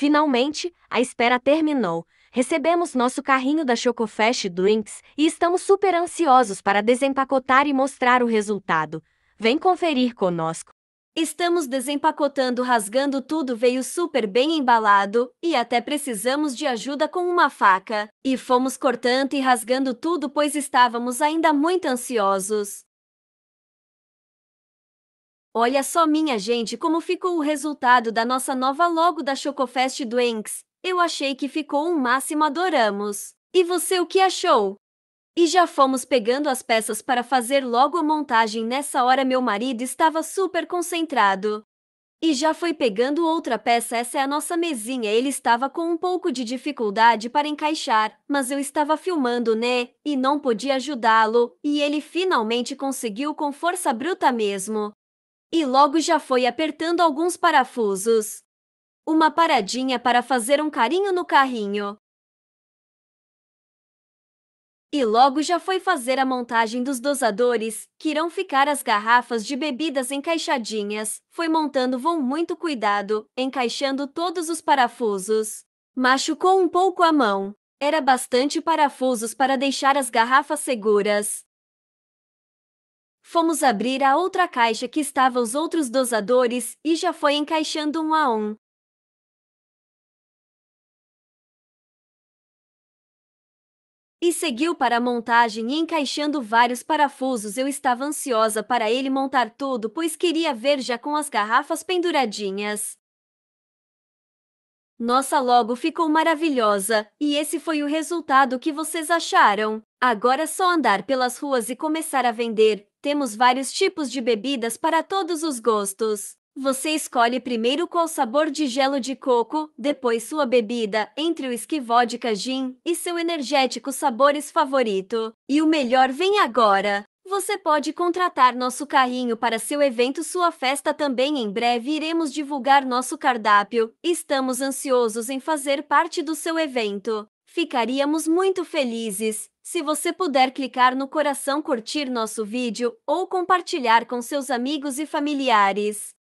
Finalmente, a espera terminou. Recebemos nosso carrinho da Chocofest Drinks e estamos super ansiosos para desempacotar e mostrar o resultado. Vem conferir conosco. Estamos desempacotando, rasgando tudo, veio super bem embalado e até precisamos de ajuda com uma faca. E fomos cortando e rasgando tudo, pois estávamos ainda muito ansiosos. Olha só minha gente como ficou o resultado da nossa nova logo da Chocofest Drinks. Eu achei que ficou um máximo adoramos. E você o que achou? E já fomos pegando as peças para fazer logo a montagem. Nessa hora meu marido estava super concentrado. E já foi pegando outra peça, essa é a nossa mesinha. Ele estava com um pouco de dificuldade para encaixar, mas eu estava filmando, né? E não podia ajudá-lo, e ele finalmente conseguiu com força bruta mesmo. E logo já foi apertando alguns parafusos. Uma paradinha para fazer um carinho no carrinho. E logo já foi fazer a montagem dos dosadores, que irão ficar as garrafas de bebidas encaixadinhas. Foi montando com muito cuidado, encaixando todos os parafusos. Machucou um pouco a mão. Era bastante parafusos para deixar as garrafas seguras fomos abrir a outra caixa que estava os outros dosadores e já foi encaixando um a um. E seguiu para a montagem e encaixando vários parafusos. Eu estava ansiosa para ele montar tudo, pois queria ver já com as garrafas penduradinhas. Nossa logo ficou maravilhosa, e esse foi o resultado que vocês acharam. Agora é só andar pelas ruas e começar a vender. Temos vários tipos de bebidas para todos os gostos. Você escolhe primeiro qual sabor de gelo de coco, depois sua bebida, entre o whisky vodka gin e seu energético sabores favorito. E o melhor vem agora! Você pode contratar nosso carrinho para seu evento, sua festa também. Em breve iremos divulgar nosso cardápio. Estamos ansiosos em fazer parte do seu evento. Ficaríamos muito felizes se você puder clicar no coração, curtir nosso vídeo ou compartilhar com seus amigos e familiares.